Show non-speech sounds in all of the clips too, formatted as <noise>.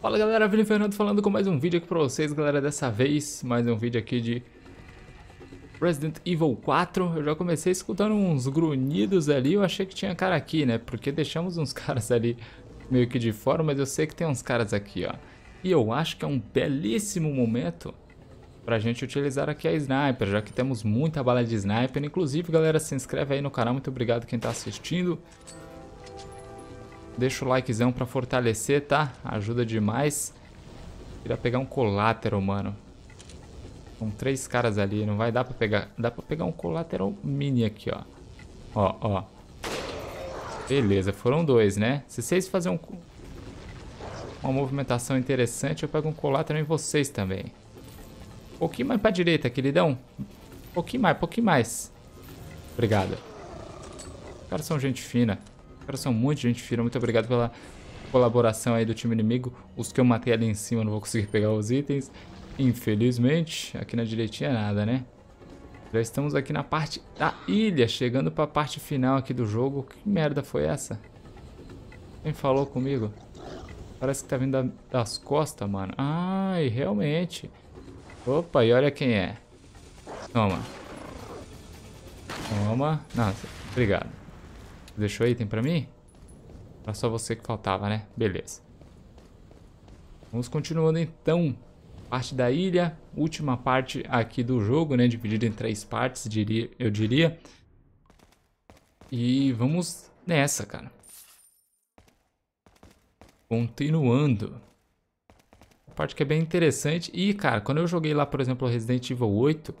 Fala galera, Vini Fernando falando com mais um vídeo aqui pra vocês galera, dessa vez mais um vídeo aqui de Resident Evil 4 Eu já comecei escutando uns grunhidos ali, eu achei que tinha cara aqui né, porque deixamos uns <laughs> caras ali meio que de fora Mas eu sei que tem uns caras aqui ó, e eu acho que é um belíssimo momento pra gente utilizar aqui a Sniper Já que temos muita bala de Sniper, inclusive galera se inscreve aí no canal, muito obrigado quem tá assistindo Deixa o likezão pra fortalecer, tá? Ajuda demais. Queria pegar um colátero, mano. Com três caras ali, não vai dar pra pegar. Dá pra pegar um colátero mini aqui, ó. Ó, ó. Beleza, foram dois, né? Se vocês fazerem um, uma movimentação interessante, eu pego um colátero em vocês também. Um pouquinho mais pra direita, queridão. Um pouquinho mais, um pouquinho mais. Obrigado. Os caras são gente fina caras são muito gente fina. Muito obrigado pela colaboração aí do time inimigo. Os que eu matei ali em cima não vou conseguir pegar os itens. Infelizmente, aqui na direitinha é nada, né? Já estamos aqui na parte da ilha, chegando para a parte final aqui do jogo. Que merda foi essa? Quem falou comigo? Parece que tá vindo das costas, mano. Ai, realmente. Opa, e olha quem é. Toma. Toma. Nossa, obrigado. Deixou item pra mim? Era só você que faltava, né? Beleza. Vamos continuando então. Parte da ilha, última parte aqui do jogo, né? Dividida em três partes, diria, eu diria. E vamos nessa, cara. Continuando. A parte que é bem interessante. E, cara, quando eu joguei lá, por exemplo, Resident Evil 8,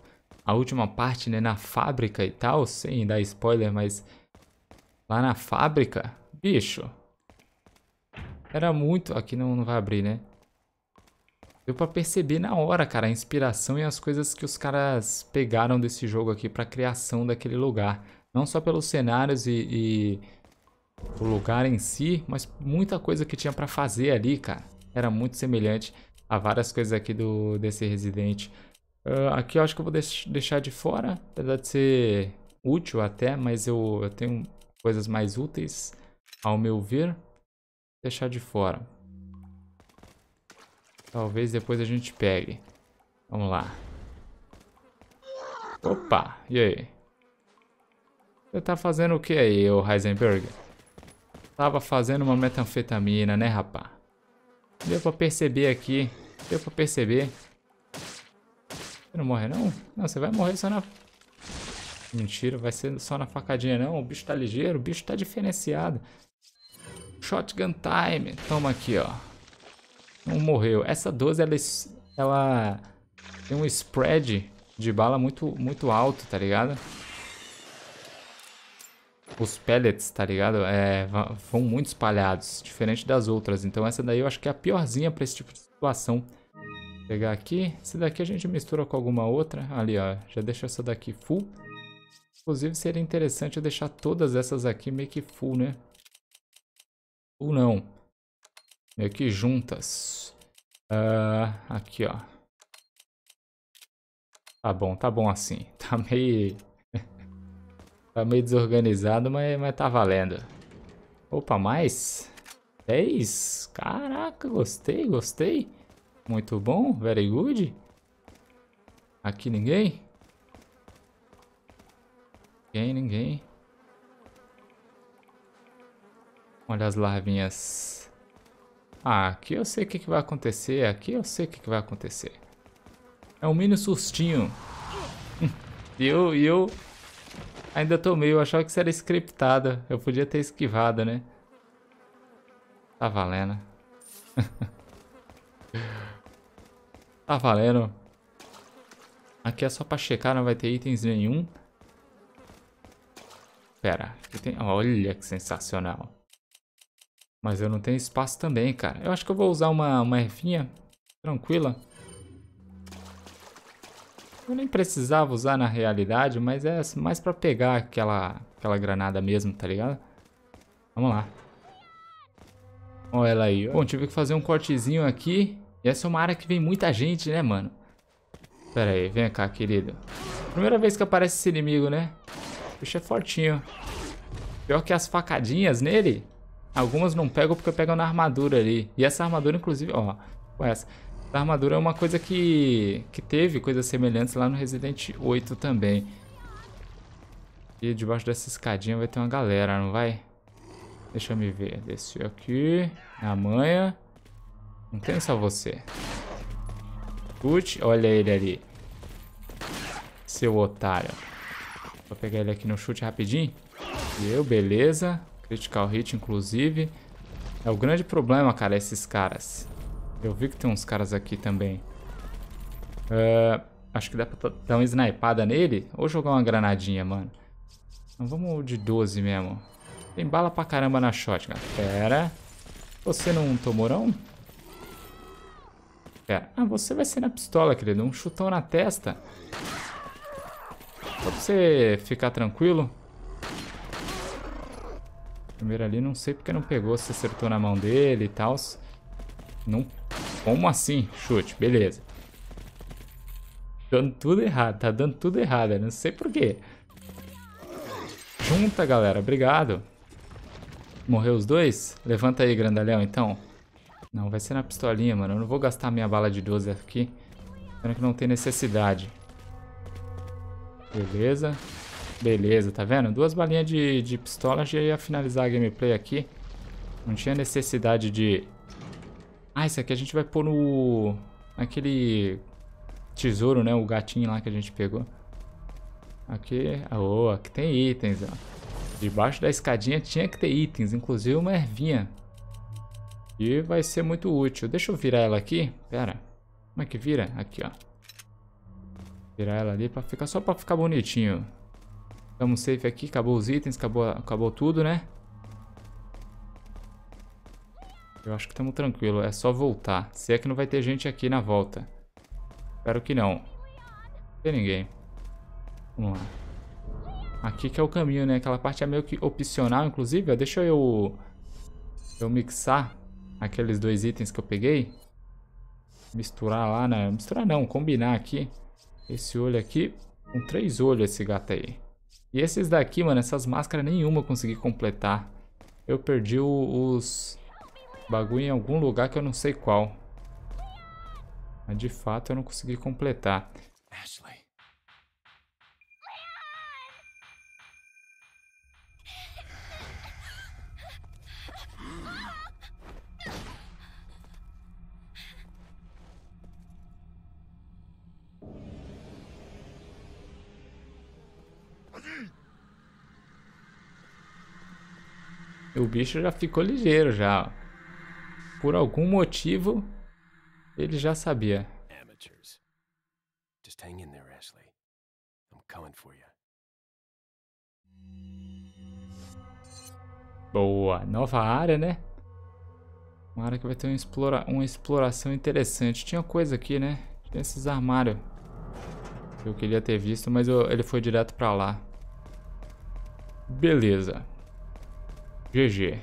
a última parte, né, na fábrica e tal, sem dar spoiler, mas Lá na fábrica? Bicho. Era muito... Aqui não, não vai abrir, né? Deu pra perceber na hora, cara, a inspiração e as coisas que os caras pegaram desse jogo aqui pra criação daquele lugar. Não só pelos cenários e, e o lugar em si, mas muita coisa que tinha pra fazer ali, cara. Era muito semelhante a várias coisas aqui do desse Resident. Uh, ah, aqui eu acho que eu vou deix deixar de fora, apesar de ser útil até, mas eu, eu tenho coisas mais úteis, ao meu ver, deixar de fora. Talvez depois a gente pegue. Vamos lá. Opa, e aí? Você tá fazendo o que aí, o Heisenberg? Tava fazendo uma metanfetamina, né, rapá? Deu pra perceber aqui. Deu pra perceber. Você não morre, não? Não, você vai morrer só na Mentira, vai ser só na facadinha não. O bicho tá ligeiro, o bicho tá diferenciado. Shotgun time. Toma aqui, ó. Não morreu. Essa 12, ela, ela tem um spread de bala muito, muito alto, tá ligado? Os pellets, tá ligado? É, vão muito espalhados, diferente das outras. Então essa daí eu acho que é a piorzinha pra esse tipo de situação pegar aqui. Essa daqui a gente mistura com alguma outra. Ali, ó. Já deixa essa daqui full. Inclusive seria interessante eu deixar todas essas aqui meio que full, né? Ou não. Meio que juntas. Uh, aqui, ó. Tá bom, tá bom assim. <laughs> Tá meio... tá meio desorganizado, mas, mas tá valendo. Opa, mais? 10? Caraca, gostei, gostei. Muito bom, very good. Aqui ninguém? Ninguém, ninguém. Olha as larvinhas. Ah, aqui eu sei o que, que vai acontecer. Aqui eu sei o que, que vai acontecer. É um mini sustinho. e <laughs> eu, e eu ainda tomei. Eu achava que isso era scriptada. Eu podia ter esquivado, né? Tá valendo. <laughs> tá valendo. Aqui é só pra checar, não vai ter itens nenhum. Pera, tem... olha que sensacional. Mas eu não tenho espaço também, cara. Eu acho que eu vou usar uma, uma ervinha tranquila. Eu nem precisava usar na realidade, mas é mais pra pegar aquela, aquela granada mesmo, tá ligado? Vamos lá. Olha ela aí. Bom, tive que fazer um cortezinho aqui. E essa é uma área que vem muita gente, né, mano? Pera aí, vem cá, querido. Primeira vez que aparece esse inimigo, né? O bicho é fortinho. Pior que as facadinhas nele, algumas não pegam porque pegam na armadura ali. E essa armadura, inclusive, ó, essa. A armadura é uma coisa que, que teve coisas semelhantes lá no Resident 8 também. E debaixo dessa escadinha vai ter uma galera, não vai? Deixa eu me ver. Desceu aqui. Na manha. Não tem só você. Put, olha ele ali. Seu otário. Vou pegar ele aqui no chute rapidinho. Deu, beleza. Critical hit, inclusive. É o grande problema, cara, esses caras. Eu vi que tem uns caras aqui também. Uh, acho que dá pra dar uma snipada nele. Ou jogar uma granadinha, mano. Então vamos de 12 mesmo. Tem bala pra caramba na shotgun. Pera. Você não tomou não? Pera. Ah, você vai ser na pistola, querido. Um chutão na testa pra você ficar tranquilo. Primeiro ali, não sei porque não pegou, se acertou na mão dele e tal. Não... Como assim? Chute, beleza. Dando tudo errado, tá dando tudo errado, não sei porquê. Junta, galera, obrigado. Morreu os dois? Levanta aí, grandalhão, então. Não, vai ser na pistolinha, mano. Eu não vou gastar minha bala de 12 aqui. Sendo que não tem necessidade. Beleza. Beleza, tá vendo? Duas balinhas de, de pistola já ia finalizar a gameplay aqui. Não tinha necessidade de... Ah, isso aqui a gente vai pôr no... Aquele tesouro, né? O gatinho lá que a gente pegou. Aqui... Oh, aqui tem itens, ó. Debaixo da escadinha tinha que ter itens. Inclusive uma ervinha. E vai ser muito útil. Deixa eu virar ela aqui. Pera. Como é que vira? Aqui, ó. Virar ela ali pra ficar só pra ficar bonitinho. Estamos safe aqui, acabou os itens, acabou, acabou tudo, né? Eu acho que estamos tranquilo, é só voltar. Se é que não vai ter gente aqui na volta. Espero que não. Não tem ninguém. Vamos lá. Aqui que é o caminho, né? Aquela parte é meio que opcional, inclusive. deixa eu... Eu mixar aqueles dois itens que eu peguei. Misturar lá, né? Misturar não, combinar aqui. Esse olho aqui, com três olhos esse gato aí. E esses daqui, mano, essas máscaras nenhuma eu consegui completar. Eu perdi os bagulho em algum lugar que eu não sei qual. Mas de fato eu não consegui completar. Ashley. o bicho já ficou ligeiro já. Por algum motivo, ele já sabia. Amateurs. Just hang in there, Ashley. I'm coming for you. Boa, nova área, né? Uma área que vai ter uma, explora uma exploração interessante. Tinha coisa aqui, né? Tem esses armários. Eu queria ter visto, mas eu, ele foi direto pra lá. Beleza. GG.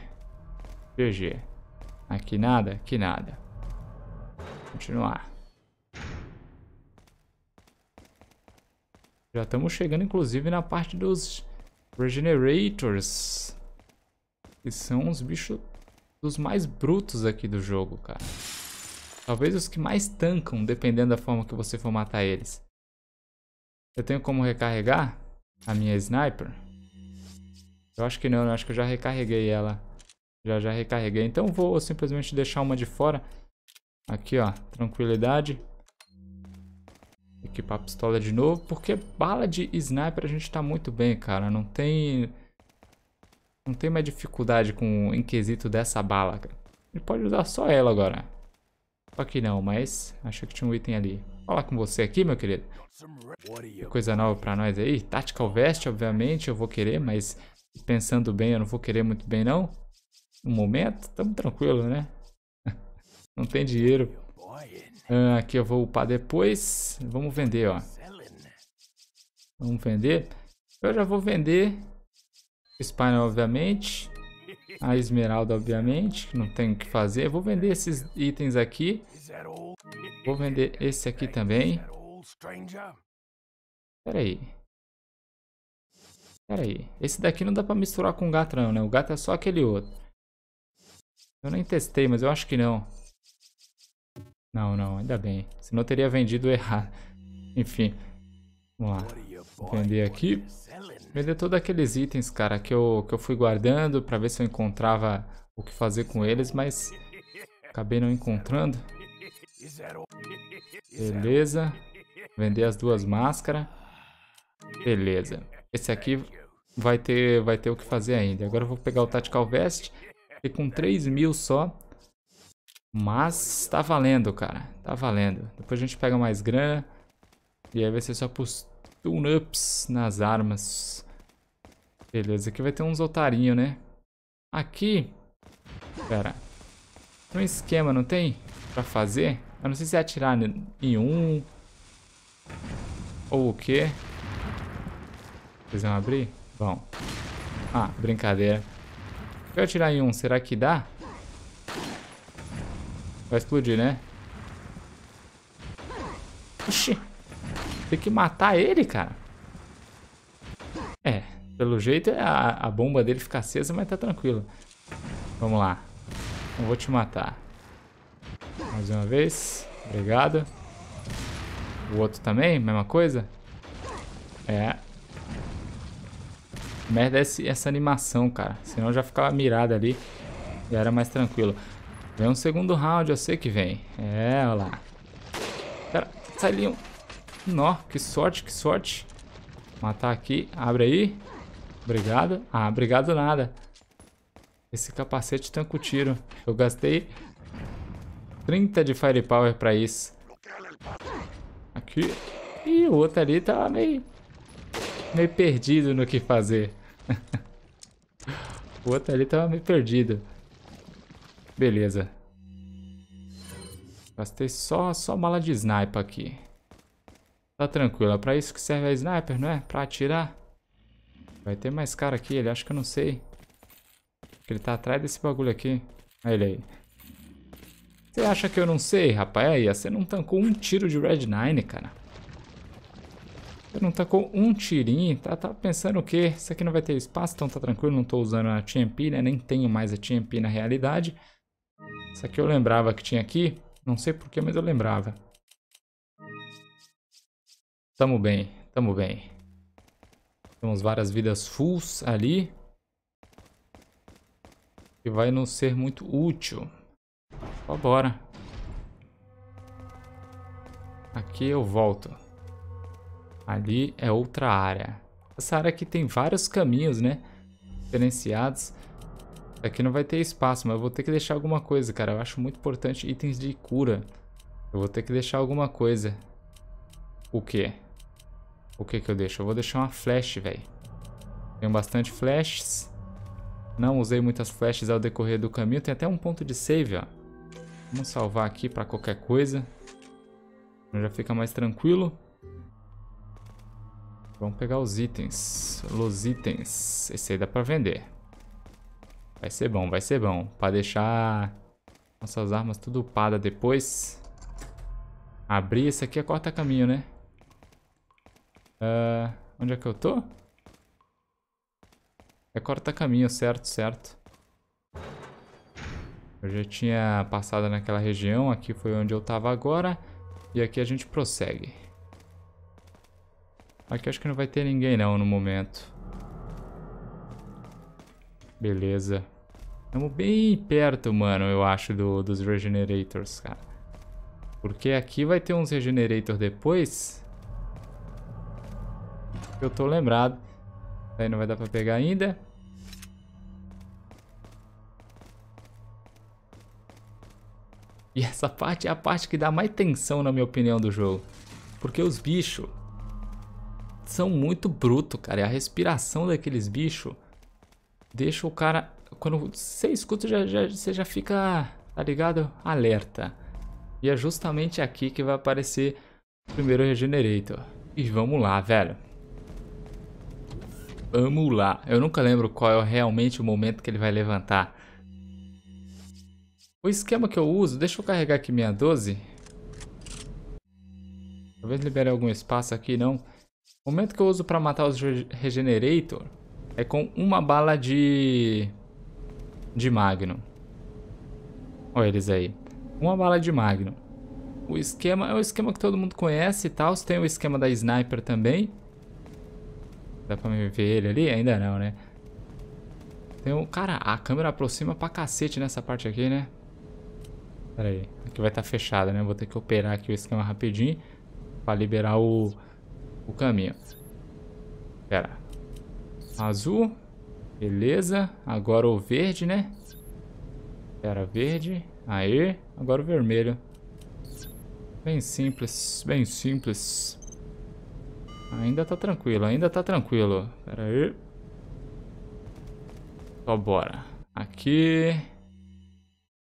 GG. Aqui nada, aqui nada. Continuar. Já estamos chegando, inclusive, na parte dos Regenerators. Que são os bichos dos mais brutos aqui do jogo, cara. Talvez os que mais tancam, dependendo da forma que você for matar eles. Eu tenho como recarregar a minha sniper. Eu acho que não, eu né? acho que eu já recarreguei ela. Já, já recarreguei. Então vou simplesmente deixar uma de fora. Aqui, ó. Tranquilidade. Equipar a pistola de novo. Porque bala de sniper a gente tá muito bem, cara. Não tem... Não tem mais dificuldade com o inquisito dessa bala, cara. gente pode usar só ela agora. Só que não, mas achei que tinha um item ali. Falar com você aqui, meu querido. coisa nova pra nós aí. Tactical Vest, obviamente, eu vou querer, mas Pensando bem, eu não vou querer muito bem, não. No momento, estamos tranquilo, né? <laughs> não tem dinheiro. Ah, aqui eu vou upar depois. Vamos vender, ó. Vamos vender. Eu já vou vender. Spine, obviamente. A esmeralda, obviamente. Não tem o que fazer. vou vender esses itens aqui. Vou vender esse aqui também. Pera aí. Pera aí. Esse daqui não dá pra misturar com o gato não, né? O gato é só aquele outro. Eu nem testei, mas eu acho que não. Não, não. Ainda bem. Senão eu teria vendido errado. <laughs> Enfim. Vamos lá. Vender aqui. Vender todos aqueles itens, cara, que eu, que eu fui guardando pra ver se eu encontrava o que fazer com eles, mas acabei não encontrando. Beleza. Vender as duas máscaras. Beleza. Esse aqui vai ter, vai ter o que fazer ainda. Agora eu vou pegar o Tactical Vest. Fiquei com 3 mil só. Mas tá valendo, cara. Tá valendo. Depois a gente pega mais grana. E aí vai ser só pros tune-ups nas armas. Beleza, aqui vai ter uns otarinhos, né? Aqui... Pera. Tem um esquema, não tem? Pra fazer? Eu não sei se é atirar em um... Ou o quê? Vocês vão abrir? Vão. Ah, brincadeira. Se eu atirar em um, será que dá? Vai explodir, né? Ixi. Tem que matar ele, cara. É, pelo jeito a, a bomba dele fica acesa, mas tá tranquilo. Vamos lá. Não vou te matar. Mais uma vez. Obrigado. O outro também, mesma coisa? É, merda é essa animação, cara. Senão eu já ficava mirado ali e era mais tranquilo. Vem um segundo round, eu sei que vem. É, olha lá. Pera, sai ali um... Nó, que sorte, que sorte. Matar aqui, abre aí. Obrigado. Ah, obrigado nada. Esse capacete tanca o tiro. Eu gastei 30 de firepower pra isso. Aqui. E o outro ali tá meio meio perdido no que fazer. <laughs> o outro ali tava meio perdido. Beleza. Gastei só, só mala de sniper aqui. Tá tranquilo. É pra isso que serve a sniper, não é? Pra atirar. Vai ter mais cara aqui. Ele acha que eu não sei. Ele tá atrás desse bagulho aqui. Olha ele aí. Você acha que eu não sei, rapaz? Aí, você não tancou um tiro de Red 9, cara. Não tacou tá um tirinho, tá, tá pensando o quê? Isso aqui não vai ter espaço, então tá tranquilo, não tô usando a TMP, né? Nem tenho mais a TMP na realidade. Isso aqui eu lembrava que tinha aqui, não sei porquê, mas eu lembrava. Tamo bem, tamo bem. Temos várias vidas fulls ali. Que vai não ser muito útil. Vambora. Aqui eu volto. Ali é outra área. Essa área aqui tem vários caminhos, né? Diferenciados. Aqui não vai ter espaço, mas eu vou ter que deixar alguma coisa, cara. Eu acho muito importante itens de cura. Eu vou ter que deixar alguma coisa. O quê? O que que eu deixo? Eu vou deixar uma flash, velho. Tenho bastante flashes. Não usei muitas flashes ao decorrer do caminho. Tem até um ponto de save, ó. Vamos salvar aqui pra qualquer coisa. Já fica mais tranquilo. Vamos pegar os itens. Los itens. Esse aí dá pra vender. Vai ser bom, vai ser bom. Pra deixar nossas armas tudo upadas depois. Abrir, esse aqui é corta-caminho, né? Uh, onde é que eu tô? É corta-caminho, certo, certo. Eu já tinha passado naquela região, aqui foi onde eu tava agora. E aqui a gente prossegue. Aqui acho que não vai ter ninguém não no momento. Beleza. Estamos bem perto, mano, eu acho, do, dos Regenerators, cara. Porque aqui vai ter uns regenerators depois. Eu tô lembrado. Aí não vai dar pra pegar ainda. E essa parte é a parte que dá mais tensão, na minha opinião, do jogo. Porque os bichos, são muito bruto, cara. E a respiração daqueles bichos deixa o cara... Quando você escuta, já, já, você já fica, tá ligado? Alerta. E é justamente aqui que vai aparecer o primeiro Regenerator. E vamos lá, velho. Vamos lá. Eu nunca lembro qual é realmente o momento que ele vai levantar. O esquema que eu uso... Deixa eu carregar aqui minha 12. Talvez libere algum espaço aqui, Não. O momento que eu uso pra matar os Regenerator é com uma bala de... De Magnum. Olha eles aí. Uma bala de Magnum. O esquema é o esquema que todo mundo conhece e tal. Tem o esquema da Sniper também. Dá pra me ver ele ali? Ainda não, né? Tem um... Cara, a câmera aproxima pra cacete nessa parte aqui, né? Pera aí. Aqui vai estar tá fechada, né? Vou ter que operar aqui o esquema rapidinho. Pra liberar o o caminho. Pera. Azul. Beleza. Agora o verde, né? era verde. Aí. Agora o vermelho. Bem simples, bem simples. Ainda tá tranquilo, ainda tá tranquilo. Pera aí. Só bora. Aqui.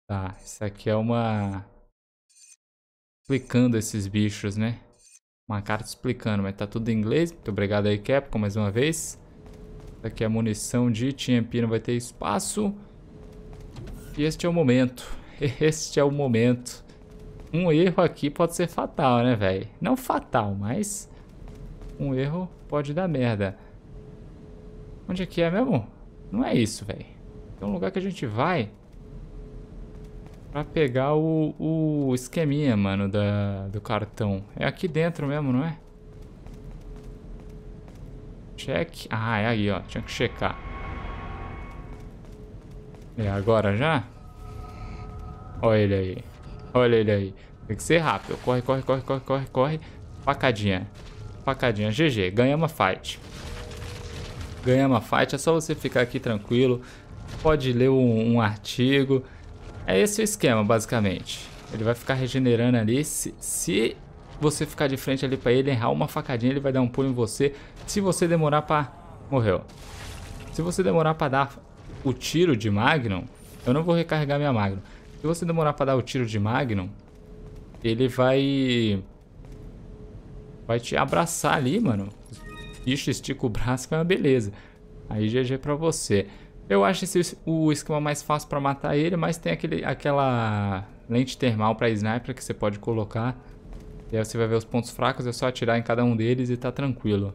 Tá, isso aqui é uma... Clicando esses bichos, né? uma carta explicando, mas tá tudo em inglês. Muito obrigado aí, Capcom, mais uma vez. Aqui a munição de TMP não vai ter espaço. E este é o momento. <laughs> Este é o momento. Um erro aqui pode ser fatal, né, velho? Não fatal, mas um erro pode dar merda. Onde é que é mesmo? Não é isso, velho. Tem um lugar que a gente vai Pra pegar o, o esqueminha, mano, da, do cartão. É aqui dentro mesmo, não é? Check. Ah, é aí, ó. Tinha que checar. É agora já? Olha ele aí. Olha ele aí. Tem que ser rápido. Corre, corre, corre, corre, corre, corre. Facadinha. Facadinha. GG. Ganhamos a fight. Ganhamos a fight. É só você ficar aqui tranquilo. Pode ler um, um artigo. É esse o esquema, basicamente. Ele vai ficar regenerando ali. Se, se você ficar de frente ali pra ele, errar uma facadinha, ele vai dar um pulo em você. Se você demorar pra... Morreu. Se você demorar pra dar o tiro de Magnum, eu não vou recarregar minha Magnum. Se você demorar pra dar o tiro de Magnum, ele vai... Vai te abraçar ali, mano. Ixi, estica o braço, que é uma beleza. Aí GG pra você. Eu acho esse o esquema mais fácil para matar ele, mas tem aquele, aquela lente termal para sniper que você pode colocar. E aí você vai ver os pontos fracos, é só atirar em cada um deles e tá tranquilo.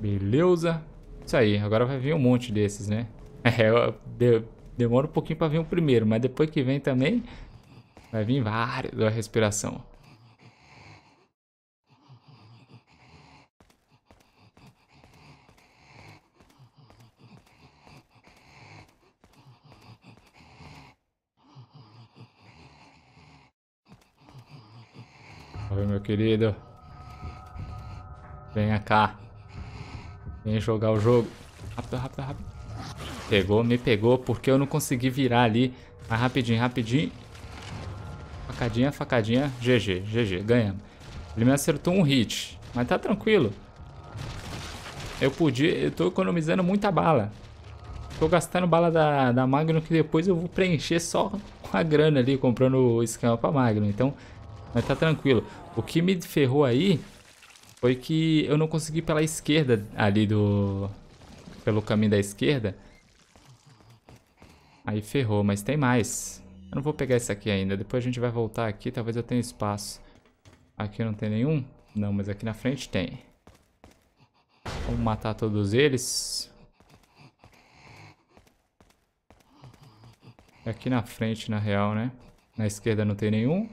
Beleza. Isso aí, agora vai vir um monte desses, né? <laughs> É, de, demora um pouquinho para vir o primeiro, mas depois que vem também, vai vir vários da respiração. meu querido. Venha cá. Vem jogar o jogo. Rápido, rápido, rápido. Pegou, me pegou, porque eu não consegui virar ali. Mas rapidinho, rapidinho. Facadinha, facadinha. GG, GG, ganhamos. Ele me acertou um hit, mas tá tranquilo. Eu podia, eu tô economizando muita bala. Tô gastando bala da, da Magnum que depois eu vou preencher só com a grana ali, comprando o esquema pra Magnum. Então, mas tá tranquilo. O que me ferrou aí foi que eu não consegui pela esquerda ali do... Pelo caminho da esquerda. Aí ferrou, mas tem mais. Eu não vou pegar esse aqui ainda. Depois a gente vai voltar aqui, talvez eu tenha espaço. Aqui não tem nenhum? Não, mas aqui na frente tem. Vamos matar todos eles. Aqui na frente, na real, né? Na esquerda não tem nenhum.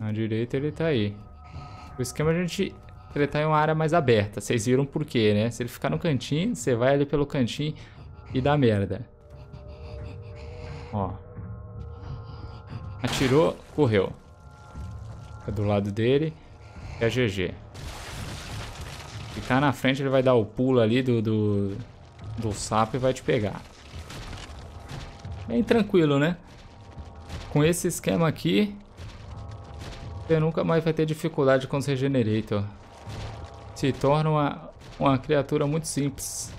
Na direita ele tá aí. O esquema é a gente tretar em uma área mais aberta. Vocês viram por quê, né? Se ele ficar no cantinho, você vai ali pelo cantinho e dá merda. Ó. Atirou, correu. Fica do lado dele. É GG. Ficar na frente, ele vai dar o pulo ali do, do, do sapo e vai te pegar. Bem tranquilo, né? Com esse esquema aqui, você nunca mais vai ter dificuldade com os Regenerator. Se torna uma, uma criatura muito simples.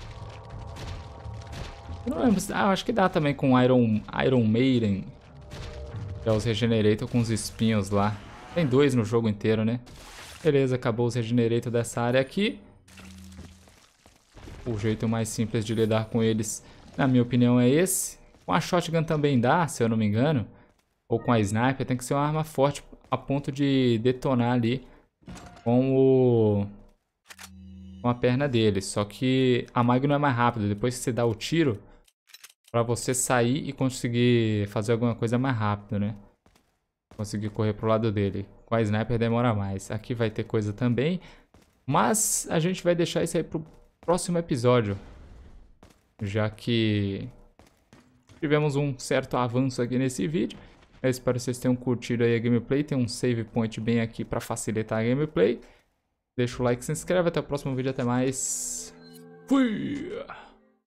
Eu não lembro. Ah, acho que dá também com Iron, Iron Maiden. Já os Regenerator com os espinhos lá. Tem dois no jogo inteiro, né? Beleza, acabou os Regenerator dessa área aqui. O jeito mais simples de lidar com eles, na minha opinião, é esse. Com a Shotgun também dá, se eu não me engano. Ou com a Sniper, tem que ser uma arma forte a ponto de detonar ali com o com a perna dele. Só que a Magno é mais rápida. Depois que você dá o tiro, para você sair e conseguir fazer alguma coisa mais rápido, né? Conseguir correr pro lado dele. Com a sniper demora mais. Aqui vai ter coisa também. Mas a gente vai deixar isso aí pro próximo episódio. Já que tivemos um certo avanço aqui nesse vídeo. Eu espero que vocês tenham curtido aí a gameplay. Tem um save point bem aqui para facilitar a gameplay. Deixa o like, se inscreve. Até o próximo vídeo. Até mais. Fui!